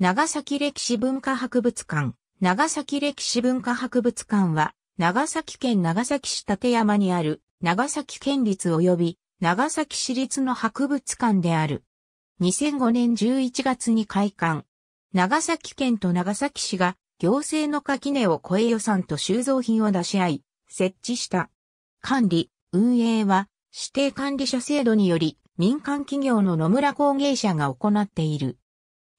長崎歴史文化博物館。長崎歴史文化博物館は、長崎県長崎市立山にある、長崎県立及び、長崎市立の博物館である。2005年11月に開館。長崎県と長崎市が、行政の垣根を超え予算と収蔵品を出し合い、設置した。管理、運営は、指定管理者制度により、民間企業の野村工芸社が行っている。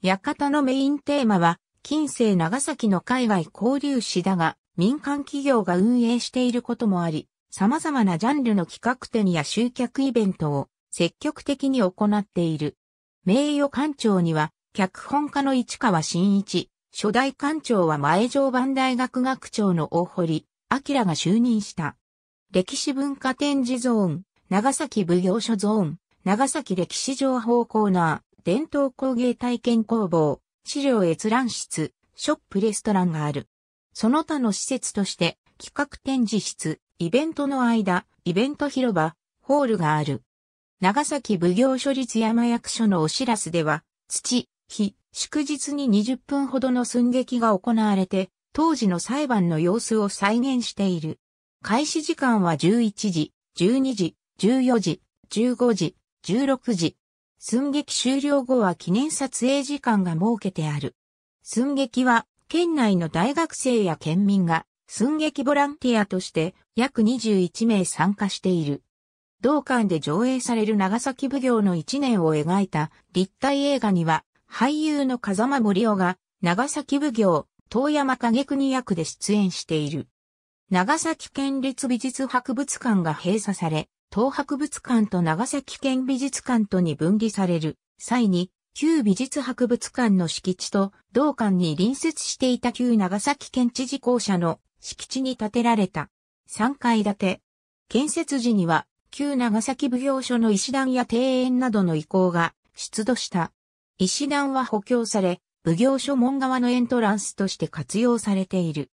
館のメインテーマは、近世長崎の海外交流史だが、民間企業が運営していることもあり、様々なジャンルの企画展や集客イベントを積極的に行っている。名誉館長には、脚本家の市川新一、初代館長は前城番大学学長の大堀、明が就任した。歴史文化展示ゾーン、長崎奉行所ゾーン、長崎歴史情報コーナー、伝統工芸体験工房、資料閲覧室、ショップレストランがある。その他の施設として、企画展示室、イベントの間、イベント広場、ホールがある。長崎奉行所立山役所のお知らせでは、土、日、祝日に20分ほどの寸劇が行われて、当時の裁判の様子を再現している。開始時間は11時、12時、14時、15時、16時、寸劇終了後は記念撮影時間が設けてある。寸劇は、県内の大学生や県民が、寸劇ボランティアとして約21名参加している。同館で上映される長崎奉行の一年を描いた立体映画には、俳優の風間森夫が、長崎奉行、遠山影国役で出演している。長崎県立美術博物館が閉鎖され、東博物館と長崎県美術館とに分離される際に、旧美術博物館の敷地と同館に隣接していた旧長崎県知事公舎の敷地に建てられた3階建て。建設時には旧長崎奉行所の石段や庭園などの遺構が出土した。石段は補強され、奉行所門側のエントランスとして活用されている。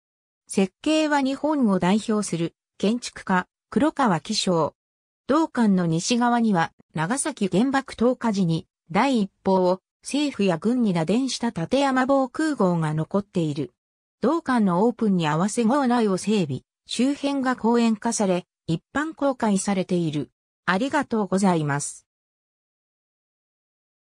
設計は日本を代表する建築家、黒川紀章。道館の西側には、長崎原爆投下時に、第一報を政府や軍に打電した立山防空壕が残っている。道館のオープンに合わせな内を整備、周辺が公園化され、一般公開されている。ありがとうございます。